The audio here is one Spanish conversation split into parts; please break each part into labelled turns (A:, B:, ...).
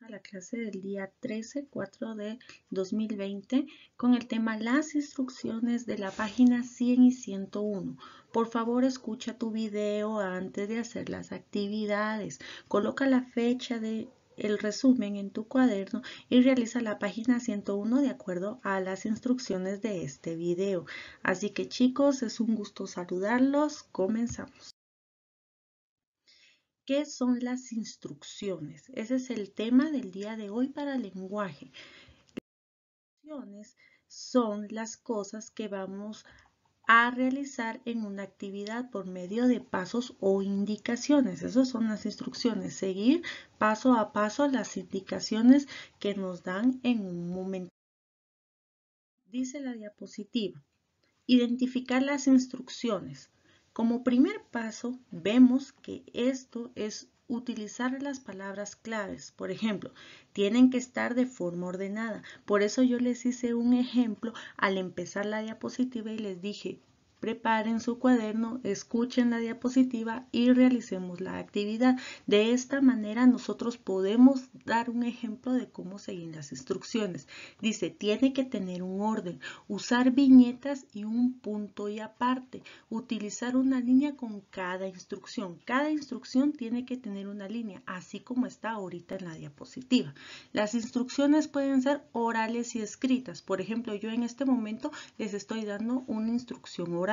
A: a la clase del día 13-4 de 2020 con el tema Las instrucciones de la página 100 y 101. Por favor, escucha tu video antes de hacer las actividades. Coloca la fecha de el resumen en tu cuaderno y realiza la página 101 de acuerdo a las instrucciones de este video. Así que chicos, es un gusto saludarlos. Comenzamos. ¿Qué son las instrucciones? Ese es el tema del día de hoy para el lenguaje. Las instrucciones son las cosas que vamos a realizar en una actividad por medio de pasos o indicaciones. Esas son las instrucciones. Seguir paso a paso las indicaciones que nos dan en un momento. Dice la diapositiva. Identificar las instrucciones. Como primer paso, vemos que esto es utilizar las palabras claves. Por ejemplo, tienen que estar de forma ordenada. Por eso yo les hice un ejemplo al empezar la diapositiva y les dije, preparen su cuaderno, escuchen la diapositiva y realicemos la actividad. De esta manera nosotros podemos dar un ejemplo de cómo seguir las instrucciones. Dice, tiene que tener un orden, usar viñetas y un punto y aparte, utilizar una línea con cada instrucción. Cada instrucción tiene que tener una línea, así como está ahorita en la diapositiva. Las instrucciones pueden ser orales y escritas. Por ejemplo, yo en este momento les estoy dando una instrucción oral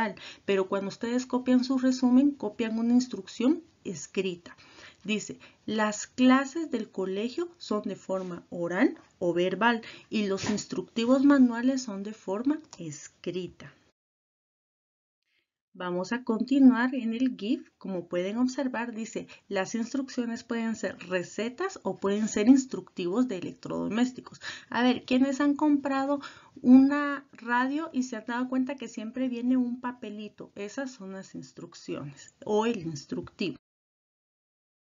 A: pero cuando ustedes copian su resumen, copian una instrucción escrita. Dice, las clases del colegio son de forma oral o verbal y los instructivos manuales son de forma escrita. Vamos a continuar en el GIF. Como pueden observar, dice, las instrucciones pueden ser recetas o pueden ser instructivos de electrodomésticos. A ver, ¿quiénes han comprado una radio y se han dado cuenta que siempre viene un papelito? Esas son las instrucciones o el instructivo.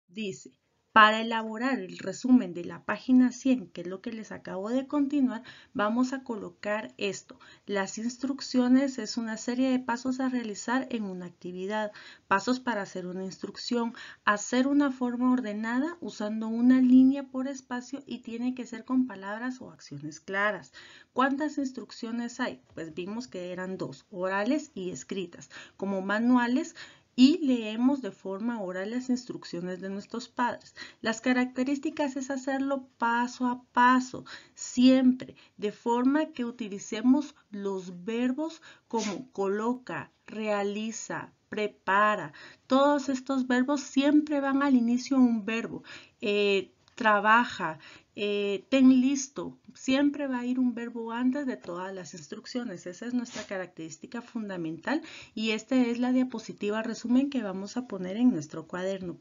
A: Dice, para elaborar el resumen de la página 100, que es lo que les acabo de continuar, vamos a colocar esto. Las instrucciones es una serie de pasos a realizar en una actividad. Pasos para hacer una instrucción. Hacer una forma ordenada usando una línea por espacio y tiene que ser con palabras o acciones claras. ¿Cuántas instrucciones hay? Pues vimos que eran dos, orales y escritas. Como manuales, y leemos de forma oral las instrucciones de nuestros padres. Las características es hacerlo paso a paso, siempre, de forma que utilicemos los verbos como coloca, realiza, prepara. Todos estos verbos siempre van al inicio un verbo. Eh, trabaja, eh, ten listo. Siempre va a ir un verbo antes de todas las instrucciones. Esa es nuestra característica fundamental y esta es la diapositiva resumen que vamos a poner en nuestro cuaderno,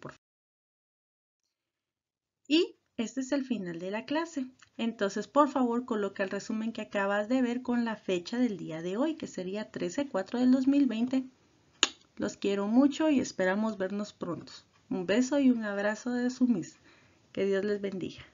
A: Y este es el final de la clase. Entonces, por favor, coloca el resumen que acabas de ver con la fecha del día de hoy, que sería 13-4 del 2020. Los quiero mucho y esperamos vernos pronto. Un beso y un abrazo de Sumis. Que Dios les bendiga.